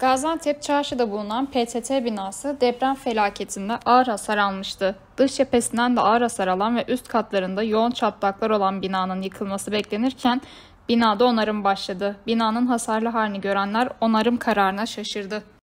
Gaziantep Çarşı'da bulunan PTT binası deprem felaketinde ağır hasar almıştı. Dış cephesinden de ağır hasar alan ve üst katlarında yoğun çatlaklar olan binanın yıkılması beklenirken binada onarım başladı. Binanın hasarlı halini görenler onarım kararına şaşırdı.